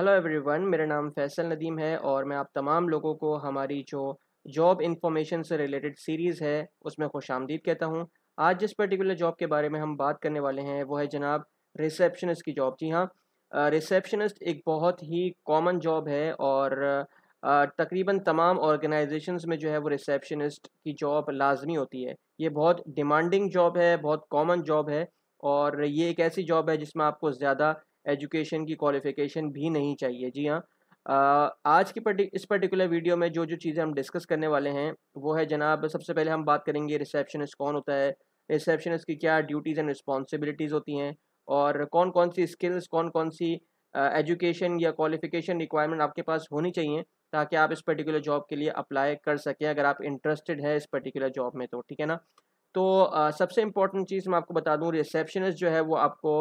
hello everyone मेरा नाम फैसल नदीम है और मैं आप तमाम लोगों को हमारी जो जॉब इन्फॉर्मेशन से रिलेटेड सीरीज़ है उसमें खुश आमदीद कहता हूँ आज जिस पर्टिकुलर जॉब के बारे में हम बात करने वाले हैं वो है जनाब रिसेप्शनिस्ट की जॉब जी हाँ रिसेप्शनिस्ट एक बहुत ही कॉमन जॉब है और तकरीबन तमाम ऑर्गेनाइजेशन में जो है वो रिसेप्शनिस्ट की जॉब लाजमी होती है ये बहुत डिमांडिंग जॉब है बहुत कॉमन जॉब है और ये एक ऐसी जॉब है जिसमें आपको ज़्यादा एजुकेशन की क्वालिफिकेशन भी नहीं चाहिए जी हाँ आज की पर्टि इस पर्टिकुलर वीडियो में जो जो चीज़ें हम डिस्कस करने वाले हैं वो है जनाब सबसे पहले हम बात करेंगे रिसेप्शनिस्ट कौन होता है रिसेप्शनिस्ट की क्या ड्यूटीज़ एंड रिस्पॉन्सिबिलिटीज़ होती हैं और कौन कौन सी स्किल्स कौन कौन सी एजुकेशन या क्वालिफिकेशन रिक्वायरमेंट आपके पास होनी चाहिए ताकि आप इस पर्टिकुलर जॉब के लिए अप्लाई कर सकें अगर आप इंटरेस्टेड हैं इस पर्टिकुलर जॉब में तो ठीक है ना तो आ, सबसे इम्पॉर्टेंट चीज़ मैं आपको बता दूँ रिसेप्शनिस्ट जो है वो आपको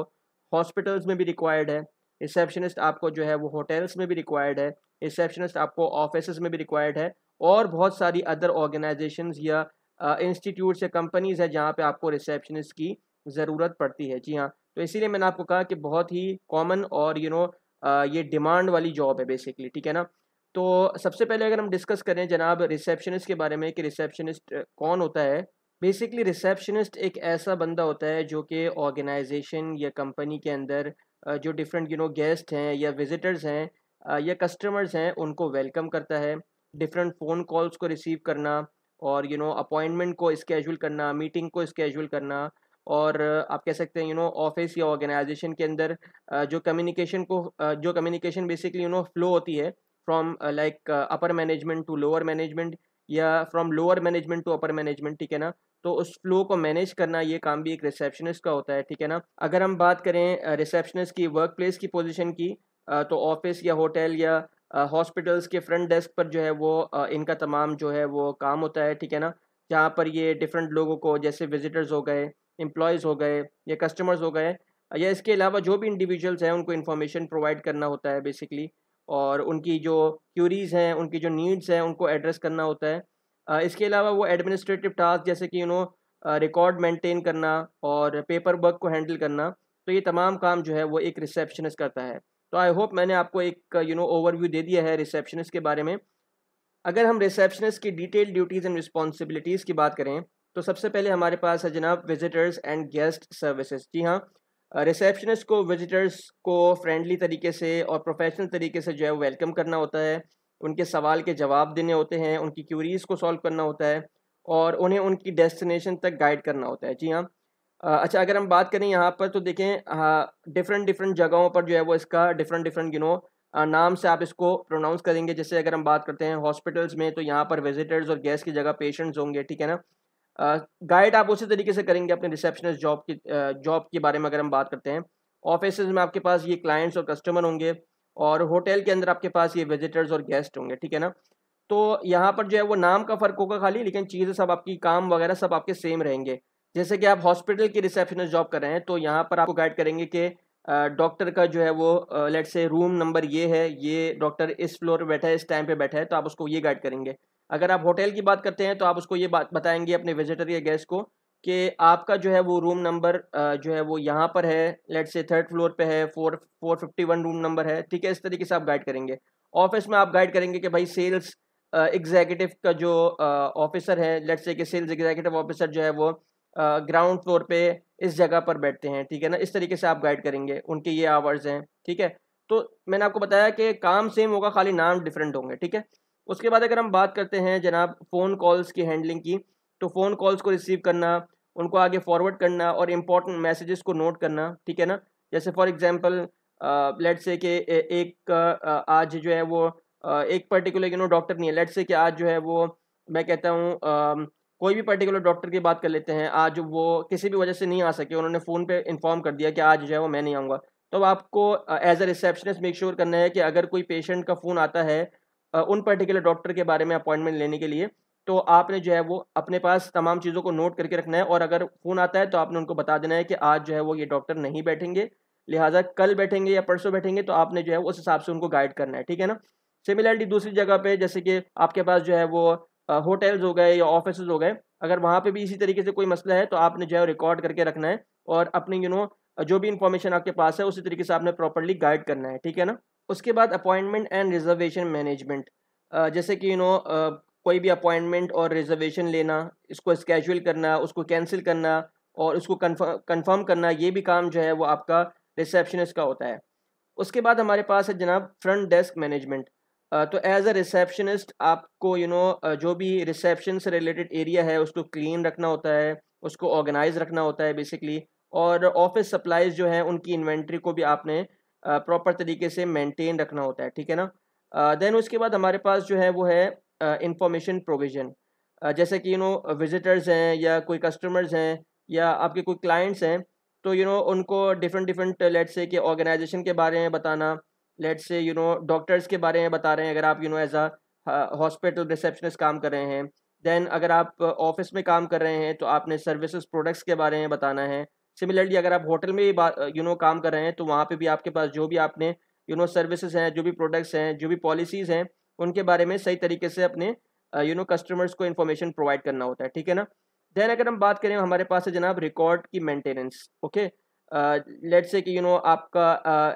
हॉस्पिटल्स में भी रिक्वायर्ड है रिसेप्शनिस्ट आपको जो है वो होटल्स में भी रिक्वायर्ड है रिसेप्शनिस्ट आपको ऑफिस में भी रिक्वायर्ड है और बहुत सारी अदर ऑर्गेनाइजेशन या इंस्टीट्यूट्स या कंपनीज़ है जहाँ पर आपको रिसेप्शनिस्ट की ज़रूरत पड़ती है जी हाँ तो इसीलिए मैंने आपको कहा कि बहुत ही कॉमन और यू you नो know, ये डिमांड वाली जॉब है बेसिकली ठीक है ना तो सबसे पहले अगर हम डिस्कस करें जनाब रिसेप्शनिस्ट के बारे में कि रिसेप्शनिस्ट कौन होता है बेसिकली रिसेप्शनिस्ट एक ऐसा बंदा होता है जो कि ऑर्गेनाइजेशन या कंपनी के अंदर जो डिफरेंट यू नो गेस्ट हैं या विजिटर्स हैं या कस्टमर्स हैं उनको वेलकम करता है डिफरेंट फ़ोन कॉल्स को रिसीव करना और यू नो अपॉइंटमेंट को स्केजूल करना मीटिंग को स्केजूल करना और आप कह सकते हैं यू नो ऑफिस या ऑर्गेनाइजेशन के अंदर जो कम्युनिकेशन को जो communication basically you know flow होती है from like upper management to lower management या from lower management to upper management ठीक है ना तो उस फ्लो को मैनेज करना ये काम भी एक रिसेप्शनिस्ट का होता है ठीक है ना अगर हम बात करें रिसेप्शनिस्ट की वर्क प्लेस की पोजिशन की तो ऑफिस या होटल या हॉस्पिटल्स के फ्रंट डेस्क पर जो है वो इनका तमाम जो है वो काम होता है ठीक है ना जहाँ पर ये डिफरेंट लोगों को जैसे विजिटर्स हो गए एम्प्लॉयज़ हो गए या कस्टमर्स हो गए या इसके अलावा जो भी इंडिविजुअल्स हैं उनको इन्फॉर्मेशन प्रोवाइड करना होता है बेसिकली और उनकी जो क्यूरीज हैं उनकी जो नीड्स हैं उनको एड्रेस करना होता है इसके अलावा वो एडमिनिस्ट्रेटिव टास्क जैसे कि यू नो रिकॉर्ड मेंटेन करना और पेपर वर्क को हैंडल करना तो ये तमाम काम जो है वो एक रिसेप्शनिस्ट करता है तो आई होप मैंने आपको एक यू नो ओवरव्यू दे दिया है रिसेप्शनिस्ट के बारे में अगर हम रिसेप्शनिस्ट की डिटेल ड्यूटीज़ एंड रिस्पॉन्सिबिलिटीज़ की बात करें तो सबसे पहले हमारे पास है जनाब विजिटर्स एंड गेस्ट सर्विसेज जी हाँ रिसेप्शनिस्ट को विजिटर्स को फ्रेंडली तरीके से और प्रोफेशनल तरीके से जो है वेलकम करना होता है उनके सवाल के जवाब देने होते हैं उनकी क्यूरीज को सॉल्व करना होता है और उन्हें उनकी डेस्टिनेशन तक गाइड करना होता है जी हाँ अच्छा अगर हम बात करें यहाँ पर तो देखें डिफरेंट डिफरेंट जगहों पर जो है वो इसका डिफरेंट डिफरेंट यू नो नाम से आप इसको प्रोनाउंस करेंगे जैसे अगर हम बात करते हैं हॉस्पिटल्स में तो यहाँ पर विजिटर्स और गेस्ट की जगह पेशेंट्स होंगे ठीक है ना गाइड आप उसी तरीके से करेंगे अपने रिसेप्शनिस्ट जॉब की जॉब के बारे में अगर हम बात करते हैं ऑफिस में आपके पास ये क्लाइंट्स और कस्टमर होंगे और होटल के अंदर आपके पास ये विजिटर्स और गेस्ट होंगे ठीक है ना तो यहाँ पर जो है वो नाम का फ़र्क होगा खाली लेकिन चीज़ें सब आपकी काम वगैरह सब आपके सेम रहेंगे जैसे कि आप हॉस्पिटल की रिसेप्शनिस्ट जॉब कर रहे हैं तो यहाँ पर आपको गाइड करेंगे कि डॉक्टर का जो है वो लेट से रूम नंबर ये है ये डॉक्टर इस फ्लोर पर बैठा है इस टाइम पे बैठा है तो आप उसको ये गाइड करेंगे अगर आप होटल की बात करते हैं तो आप उसको ये बात बताएंगे अपने विजिटर या गेस्ट को कि आपका जो है वो रूम नंबर जो है वो यहाँ पर है लेट से थर्ड फ्लोर पे है four four fifty one room number है ठीक है इस तरीके से आप गाइड करेंगे ऑफिस में आप गाइड करेंगे कि भाई सेल्स एग्जीक्यूटिव का जो ऑफिसर है लेट से कि सेल्स एग्जीक्यूटिव ऑफिसर जो है वो ग्राउंड फ्लोर पे इस जगह पर बैठते हैं ठीक है ना इस तरीके से आप गाइड करेंगे उनके ये आवर्स हैं ठीक है तो मैंने आपको बताया कि काम सेम होगा खाली नाम डिफरेंट होंगे ठीक है उसके बाद अगर हम बात करते हैं जनाब फ़ोन कॉल्स की हैंडलिंग की तो फ़ोन कॉल्स को रिसीव करना उनको आगे फॉरवर्ड करना और इम्पॉर्टेंट मैसेजेस को नोट करना ठीक है ना जैसे फॉर एग्जांपल लेट से कि एक आज जो है वो एक पर्टिकुलर यू नो डॉक्टर नहीं है लेट से कि आज जो है वो मैं कहता हूँ कोई भी पर्टिकुलर डॉक्टर की बात कर लेते हैं आज वो किसी भी वजह से नहीं आ सके उन्होंने फ़ोन पर इन्फॉर्म कर दिया कि आज जो है वो मैं नहीं आऊँगा तो आपको as a receptionist make sure करना है कि अगर कोई पेशेंट का फ़ोन आता है उन पर्टिकुलर डॉक्टर के बारे में अपॉइंटमेंट लेने के लिए तो आपने जो है वो अपने पास तमाम चीज़ों को नोट करके रखना है और अगर फ़ोन आता है तो आपने उनको बता देना है कि आज जो है वो ये डॉक्टर नहीं बैठेंगे लिहाजा कल बैठेंगे या परसों बैठेंगे तो आपने जो है उस हिसाब से उनको गाइड करना है ठीक है ना सिमिलरली दूसरी जगह पे जैसे कि आपके पास जो है वो होटल्स हो गए या ऑफिस हो गए अगर वहाँ पे भी इसी तरीके से कोई मसला है तो आपने जो है रिकॉर्ड करके रखना है और अपनी यू नो जो भी इंफॉर्मेशन आपके पास है उसी तरीके से आपने प्रॉपरली गाइड करना है ठीक है ना उसके बाद अपॉइंटमेंट एंड रिजर्वेशन मैनेजमेंट जैसे कि यू नो कोई भी अपॉइंटमेंट और रिजर्वेशन लेना इसको स्केजुअल करना उसको कैंसिल करना और उसको कंफर्म करना ये भी काम जो है वो आपका रिसेप्शनिस्ट का होता है उसके बाद हमारे पास है जनाब फ्रंट डेस्क मैनेजमेंट तो एज अ रिसेप्शनिस्ट आपको यू you नो know, जो भी रिसेप्शन से रिलेटेड एरिया है उसको क्लीन रखना होता है उसको ऑर्गेनाइज रखना होता है बेसिकली और ऑफिस सप्लाइज जो है उनकी इन्वेंट्री को भी आपने प्रॉपर तरीके से मेंटेन रखना होता है ठीक है ना देन उसके बाद हमारे पास जो है वो है इंफॉर्मेशन प्रोविज़न जैसे कि यू नो विजिटर्स हैं या कोई कस्टमर्स हैं या आपके कोई क्लाइंट्स हैं तो यू you नो know, उनको डिफरेंट डिफरेंट लेट्स से कि ऑर्गेनाइजेशन के बारे में बताना let's say you know doctors के बारे में बता रहे हैं अगर आप you know as a hospital receptionist काम कर रहे हैं दैन अगर आप ऑफिस में काम कर रहे हैं तो आपने सर्विसेज प्रोडक्ट्स के बारे में बताना है सिमिलरली अगर आप होटल में भी यू नो काम कर रहे हैं तो वहाँ पर भी आपके पास जो भी आपने यू नो सर्विसेज हैं जो भी प्रोडक्ट्स हैं जो भी पॉलिसीज़ हैं उनके बारे में सही तरीके से अपने यू नो कस्टमर्स को इन्फॉर्मेशन प्रोवाइड करना होता है ठीक है ना देन अगर हम बात करें हमारे पास है जनाब रिकॉर्ड की मेंटेनेंस ओके लेट से कि यू नो आपका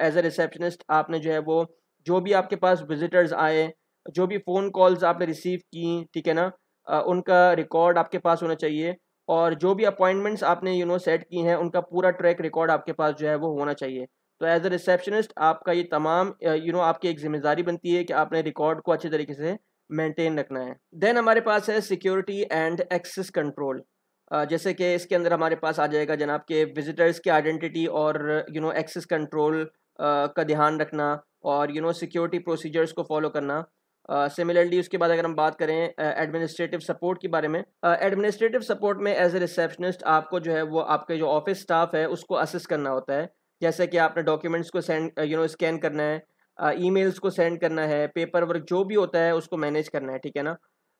एज ए रिसेप्शनिस्ट आपने जो है वो जो भी आपके पास विजिटर्स आए जो भी फ़ोन कॉल्स आपने रिसीव की ठीक है ना uh, उनका रिकॉर्ड आपके पास होना चाहिए और जो भी अपॉइंटमेंट्स आपने यू नो सेट की हैं उनका पूरा ट्रैक रिकॉर्ड आपके पास जो है वो होना चाहिए तो एज अ रिसेप्शनिस्ट आपका ये तमाम यू uh, नो आपकी एक जिम्मेदारी बनती है कि आपने रिकॉर्ड को अच्छे तरीके से मेंटेन रखना है देन हमारे पास है सिक्योरिटी एंड एक्सेस कंट्रोल जैसे कि इसके अंदर हमारे पास आ जाएगा जनाब के विजिटर्स की आइडेंटिटी और यू नो एक्सेस कंट्रोल का ध्यान रखना और यू नो सिक्योरिटी प्रोसीजर्स को फॉलो करना सिमिलरली uh, उसके बाद अगर हम बात करें एडमिनिस्ट्रेटिव uh, सपोर्ट के बारे में एडमिनिस्ट्रेटिव uh, सपोर्ट में एज ए रिसेप्शनिस्ट आपको जो है वो आपके जो ऑफिस स्टाफ है उसको असिस्ट करना होता है जैसे कि आपने डॉक्यूमेंट्स को सेंड यू नो स्कैन करना है ई uh, को सेंड करना है पेपर वर्क जो भी होता है उसको मैनेज करना है ठीक है ना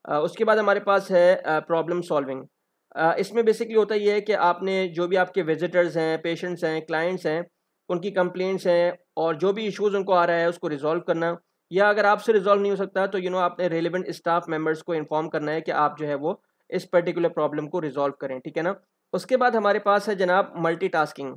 uh, उसके बाद हमारे पास है प्रॉब्लम uh, सॉल्विंग uh, इसमें बेसिकली होता ये है कि आपने जो भी आपके विजिटर्स हैं पेशेंट्स हैं क्लाइंट्स हैं उनकी कंप्लेंट्स हैं और जो भी इश्यूज़ उनको आ रहा है उसको रिजॉल्व करना या अगर आपसे रिजॉल्व नहीं हो सकता तो यू नो आपने रेलिवेंट स्टाफ मेंबर्स को इन्फॉर्म करना है कि आप जो है वो इस पर्टिकुलर प्रॉब्लम को रिजॉल्व करें ठीक है ना उसके बाद हमारे पास है जनाब मल्टीटास्किंग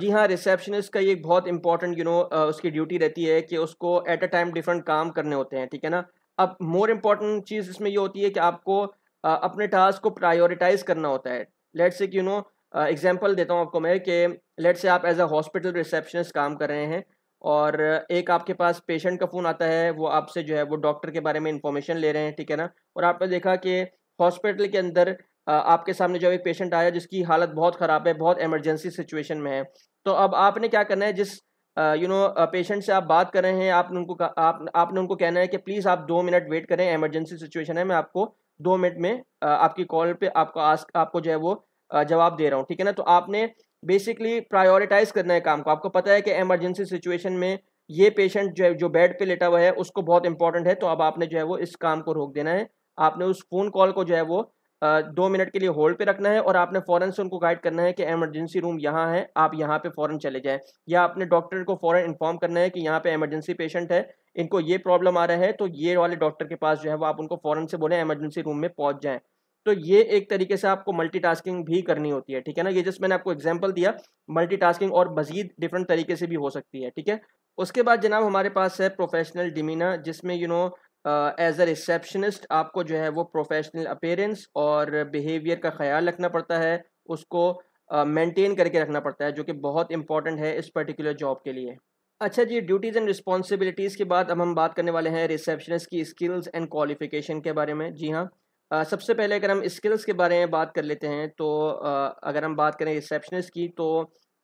जी हाँ रिसेप्शनिस्ट का ये बहुत इंपॉर्टेंट यू नो उसकी ड्यूटी रहती है कि उसको एट अ टाइम डिफरेंट काम करने होते हैं ठीक है ना अब मोर इम्पॉर्टेंट चीज़ इसमें ये होती है कि आपको uh, अपने टास्क को प्रायोरिटाइज करना होता है लेट से यू नो एग्जाम्पल देता हूँ आपको मैं कि लेट से आप एज अ हॉस्पिटल रिसेप्शनिस्ट काम कर रहे हैं और एक आपके पास पेशेंट का फ़ोन आता है वो आपसे जो है वो डॉक्टर के बारे में इंफॉर्मेशन ले रहे हैं ठीक है ना और आपने देखा कि हॉस्पिटल के अंदर आपके सामने जो एक पेशेंट आया जिसकी हालत बहुत ख़राब है बहुत एमरजेंसी सिचुएशन में है तो अब आपने क्या करना है जिस यू नो पेशेंट से आप बात कर रहे हैं आपने उनको आप आपने उनको कहना है कि प्लीज़ आप दो मिनट वेट करें एमरजेंसी सिचुएशन है मैं आपको दो मिनट में आपकी कॉल पे आपको आस्क आपको जो है वो जवाब दे रहा हूँ ठीक है ना तो आपने बेसिकली प्रायोरिटाइज करना है काम को आपको पता है कि एमरजेंसी सिचुएशन में ये पेशेंट जो है जो बेड पे लेटा हुआ है उसको बहुत इंपॉर्टेंट है तो अब आपने जो है वो इस काम को रोक देना है आपने उस फ़ोन कॉल को जो है वो आ, दो मिनट के लिए होल्ड पे रखना है और आपने फ़ौरन से उनको गाइड करना है कि एमरजेंसी रूम यहाँ है आप यहाँ पे फ़ौरन चले जाएं या आपने डॉक्टर को फ़ौरन इन्फॉर्म करना है कि यहाँ पे एमरजेंसी पेशेंट है इनको ये प्रॉब्लम आ रहा है तो ये वाले डॉक्टर के पास जो है वो आप उनको फ़ौरन से बोलें एमरजेंसी रूम में पहुँच जाएँ तो ये एक तरीके से आपको मल्टीटास्किंग भी करनी होती है ठीक है ना ये जस्ट मैंने आपको एग्जाम्पल दिया मल्टीटास्किंग और मजीद डिफरेंट तरीके से भी हो सकती है ठीक है उसके बाद जनाब हमारे पास है प्रोफेशनल डिमीना जिसमें you know as a receptionist आपको जो है वो प्रोफेशनल अपेयरेंस और बिहेवियर का ख्याल रखना पड़ता है उसको मेंटेन uh, करके रखना पड़ता है जो कि बहुत इंपॉर्टेंट है इस पर्टिकुलर जॉब के लिए अच्छा जी ड्यूटीज़ एंड रिस्पॉन्सिबिलिटीज़ के बाद अब हम बात करने वाले हैं रिसेप्शनिस्ट की स्किल्स एंड क्वालिफिकेशन के बारे में जी हाँ सबसे पहले अगर हम स्किल्स के बारे में बात कर लेते हैं तो uh, अगर हम बात करें रिसेप्शनिस्ट की तो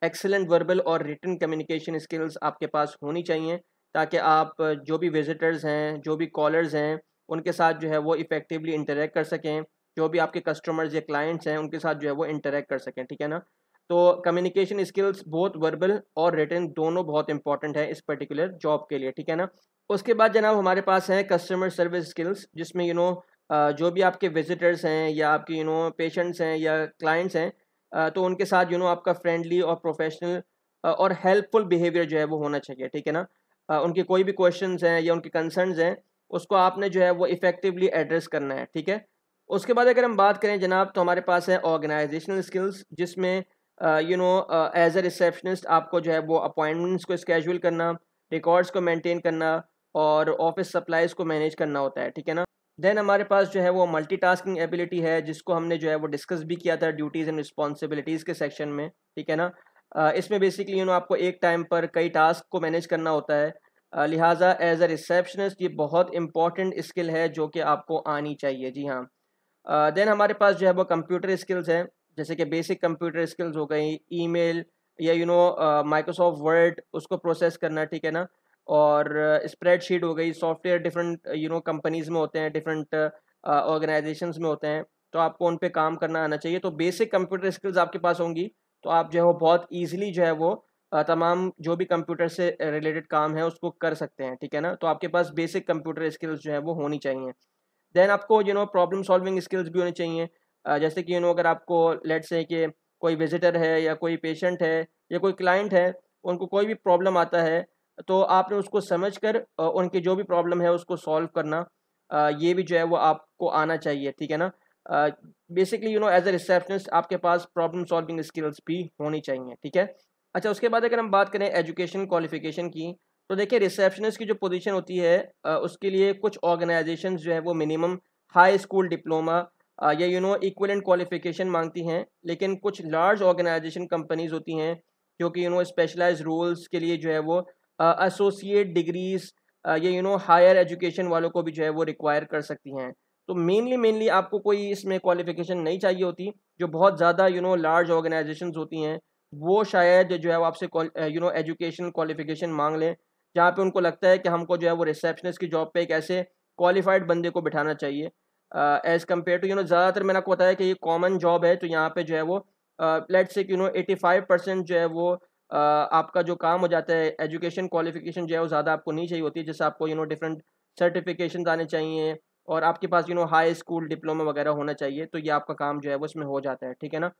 एक्सेलेंट वर्बल और रिटर्न कम्युनिकेशन स्किल्स आपके पास होनी चाहिए ताकि आप जो भी विजिटर्स हैं जो भी कॉलर्स हैं उनके साथ जो है वो इफ़ेक्टिवली इंटरेक्ट कर सकें जो भी आपके कस्टमर्स या क्लाइंट्स हैं उनके साथ जो है वो इंटरेक्ट कर सकें ठीक है ना तो कम्युनिकेशन स्किल्स बहुत वर्बल और रिटर्न दोनों बहुत इंपॉर्टेंट है इस पर्टिकुलर जॉब के लिए ठीक है ना उसके बाद जनाब हमारे पास हैं कस्टमर सर्विस स्किल्स जिसमें यू you नो know, जो भी आपके विजिटर्स हैं या आपके यू नो पेशेंट्स हैं या क्लाइंट्स हैं तो उनके साथ यू नो आपका फ्रेंडली और प्रोफेशनल और हेल्पफुल बिहेवियर जो है वो होना चाहिए ठीक है ना उनके कोई भी क्वेश्चन हैं या उनके कंसर्न हैं उसको आपने जो है वो इफेक्टिवली एड्रेस करना है ठीक है उसके बाद अगर हम बात करें जनाब तो हमारे पास है ऑर्गेनाइजेशनल स्किल्स जिसमें you know as a receptionist आपको जो है वो अपॉइंटमेंट्स को स्केजूल करना रिकॉर्ड्स को मेंटेन करना और ऑफिस सप्लाइज को मैनेज करना होता है ठीक है ना देन हमारे पास जो है वो मल्टीटास्किंग एबिलिटी है जिसको हमने जो है वो डिस्कस भी किया था ड्यूटीज़ एंड रिस्पॉन्सिबिलिटीज़ के सेक्शन में ठीक है ना इसमें बेसिकली यू नो आपको एक टाइम पर कई टास्क को मैनेज करना होता है लिहाजा एज अ रिसेप्शनिस्ट ये बहुत इंपॉर्टेंट स्किल है जो कि आपको आनी चाहिए जी हाँ देन हमारे पास जो है वो कंप्यूटर स्किल्स हैं जैसे कि बेसिक कंप्यूटर स्किल्स हो गई ईमेल या यू नो माइक्रोसॉफ्ट वर्ड उसको प्रोसेस करना ठीक है ना और स्प्रेडशीट हो गई software different you know companies में होते हैं डिफरेंट ऑर्गेनाइजेशन uh, में होते हैं तो आपको उन पर काम करना आना चाहिए तो बेसिक कंप्यूटर स्किल्स आपके पास होंगी तो आप जो है वो बहुत ईजिली जो है वो uh, तमाम जो भी कंप्यूटर से रिलेटेड काम है उसको कर सकते हैं ठीक है ना तो आपके पास बेसिक कंप्यूटर स्किल्स जो है वो होनी चाहिए देन आपको you know problem solving skills भी होनी चाहिए uh, जैसे कि यू नो अगर आपको लेट से कि कोई विजिटर है या कोई पेशेंट है या कोई क्लाइंट है उनको कोई भी प्रॉब्लम आता है तो आपने उसको समझ कर उनकी जो भी प्रॉब्लम है उसको सॉल्व करना ये भी जो है वो आपको आना चाहिए ठीक है ना basically you know as a receptionist आपके पास प्रॉब्लम सॉल्विंग स्किल्स भी होनी चाहिए ठीक है अच्छा उसके बाद अगर हम बात करें एजुकेशन क्वालिफिकेशन की तो देखिए रिसेप्शनिस्ट की जो पोजीशन होती है उसके लिए कुछ ऑर्गेनाइजेशन जो है वो मिनिमम हाई स्कूल डिप्लोमा या यू नो इक्वलेंट क्वालिफिकेशन मांगती हैं लेकिन कुछ लार्ज ऑर्गेनाइजेशन कंपनीज होती हैं जो कि यू नो स्पेशलाइज रोल्स के लिए जो है वो एसोसिएट डिग्रीज या यू नो हायर एजुकेशन वालों को भी जो है वो रिक्वायर कर सकती हैं तो मेनली मेनली आपको कोई इसमें क्वालिफिकेशन नहीं चाहिए होती जो बहुत ज़्यादा यू नो लार्ज ऑर्गेनाइजेशन होती हैं वो शायद जो है वो आपसे यू नो एजुकेशन क्वालिफिकेशन मांग लें जहाँ पे उनको लगता है कि हमको जो है वो रिसेप्शनिस्ट की जॉब पे एक ऐसे क्वालिफाइड बंदे को बिठाना चाहिए as compare to you know ज़्यादातर मैंने आपको बताया कि ये कॉमन जॉब है तो यहाँ पे जो है वो let's say you know eighty five percent जो है वो आपका जो काम हो जाता है एजुकेशन क्वालिफिकेशन जो है वो ज़्यादा आपको नहीं चाहिए होती है जैसे आपको यू नो डिफरेंट सर्टिफिकेशन आने चाहिए और आपके पास you know high school diploma वगैरह होना चाहिए तो ये आपका काम जो है वो इसमें हो जाता है ठीक है ना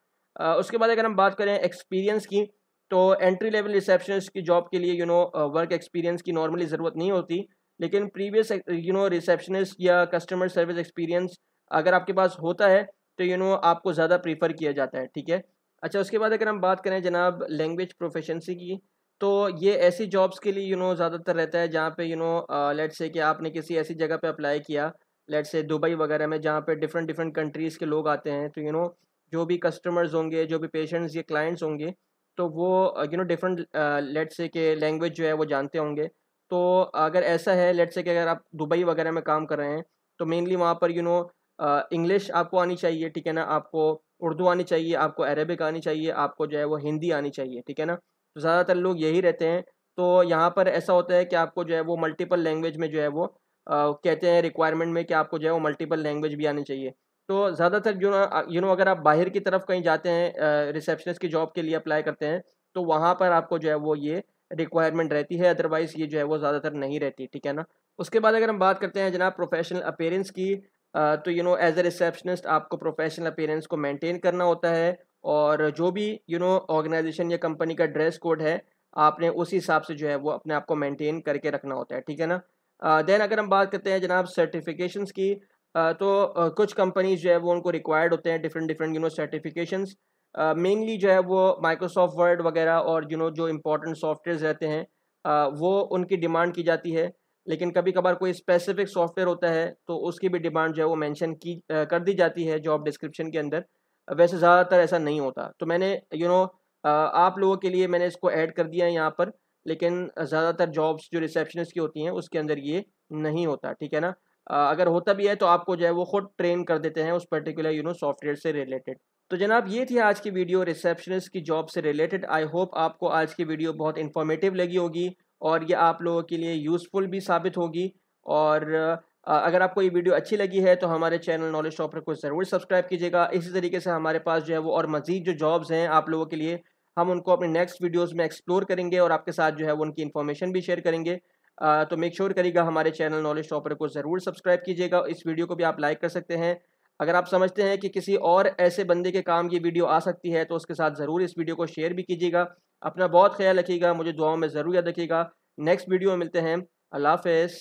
उसके बाद अगर हम बात करें एक्सपीरियंस की तो एंट्री लेवल रिसेप्शनिस्ट की जॉब के लिए यू नो वर्क एक्सपीरियंस की नॉर्मली ज़रूरत नहीं होती लेकिन प्रीवियस यू नो रिसेप्शनिस्ट या कस्टमर सर्विस एक्सपीरियंस अगर आपके पास होता है तो यू you नो know, आपको ज़्यादा प्रीफर किया जाता है ठीक है अच्छा उसके बाद अगर हम बात करें जनाब लैंग्वेज प्रोफेशनसी की तो ये ऐसी जॉब्स के लिए यू नो ज़्यादातर रहता है जहाँ पे यू नो लेट से कि आपने किसी ऐसी जगह पे अप्लाई किया लेट से दुबई वगैरह में जहाँ पे डिफरेंट डिफरेंट कंट्रीज़ के लोग आते हैं तो यू you नो know, जो भी कस्टमर्स होंगे जो भी पेशेंट्स या क्लाइंट्स होंगे तो वो यू नो डिफरेंट लेट से के लैंग्वेज जो है वो जानते होंगे तो अगर ऐसा है लेट से कि अगर आप दुबई वगैरह में काम कर रहे हैं तो मेनली वहाँ पर you you know know, English आपको आनी चाहिए ठीक है ना आपको उर्दू आनी चाहिए आपको अरेबिक आनी चाहिए आपको जो है वो हिंदी आनी चाहिए ठीक है ना तो ज़्यादातर लोग यही रहते हैं तो यहाँ पर ऐसा होता है कि आपको जो है वो मल्टीपल लैंग्वेज में जो है वो आ, कहते हैं रिक्वायरमेंट में कि आपको जो है वो मल्टीपल लैंग्वेज भी आनी चाहिए तो ज़्यादातर जो ना यू नो अगर आप बाहर की तरफ कहीं जाते हैं रिसेप्शनिस्ट की जॉब के लिए अप्लाई करते हैं तो वहाँ पर आपको जो है वो ये रिक्वायरमेंट रहती है अदरवाइज़ ये जो है वो ज़्यादातर नहीं रहती ठीक है ना उसके बाद अगर हम बात करते हैं जनाब प्रोफेशनल अपेयरेंस की तो you know as a receptionist आपको प्रोफेशनल अपेयरेंस को मेंटेन करना होता है और जो भी यू नो ऑर्गेनाइजेशन या कंपनी का ड्रेस कोड है आपने उसी हिसाब से जो है वो अपने आप को मेंटेन करके रखना होता है ठीक है ना देन अगर हम बात करते हैं जनाब सर्टिफिकेशन की तो कुछ कंपनीज जो है वो उनको रिक्वायर्ड होते हैं different different you know certifications mainly जो है वो माइक्रोसॉफ्ट वर्ड वगैरह और यू you नो know, जो इम्पोर्टेंट सॉफ्टवेयर रहते हैं वो उनकी डिमांड की जाती है लेकिन कभी कभार कोई स्पेसिफिक सॉफ्टवेयर होता है तो उसकी भी डिमांड जो है वो मैंशन की कर दी जाती है जॉब डिस्क्रिप्शन के अंदर वैसे ज़्यादातर ऐसा नहीं होता तो मैंने यू you नो know, आप लोगों के लिए मैंने इसको ऐड कर दिया है यहाँ पर लेकिन ज़्यादातर जॉब्स जो रिसेप्शनिस्ट की होती हैं उसके अंदर ये नहीं होता ठीक है ना अगर होता भी है तो आपको जो है वो खुद ट्रेन कर देते हैं उस पर्टिकुलर यू नो सॉफ्टवेयर से रिलेटेड तो जनाब ये थी आज की वीडियो रिसेप्शनिस्ट की जॉब से रिलेटेड आई होप आपको आज की वीडियो बहुत इन्फॉर्मेटिव लगी होगी और ये आप लोगों के लिए यूज़फुल भी साबित होगी और अगर आपको ये वीडियो अच्छी लगी है तो हमारे चैनल नॉलेज टॉपर को ज़रूर सब्सक्राइब कीजिएगा इसी तरीके से हमारे पास जो है वो और मज़ीद जो जॉब्स हैं आप लोगों के लिए हम उनको अपने नेक्स्ट वीडियोस में एक्सप्लोर करेंगे और आपके साथ जो है वो उनकी इन्फॉर्मेशन भी शेयर करेंगे तो मेक श्योर करिएगा हमारे चैनल नॉलेज टॉपर को ज़रूर सब्सक्राइब कीजिएगा इस वीडियो को भी आप लाइक कर सकते हैं अगर आप समझते हैं कि किसी और ऐसे बंदे के काम ये वीडियो आ सकती है तो उसके साथ ज़रूर इस वीडियो को शेयर भी कीजिएगा अपना बहुत ख्याल रखिएगा मुझे दुआओं में ज़रूर याद रखिएगा नेक्स्ट वीडियो में मिलते हैं अल्लाह हाफ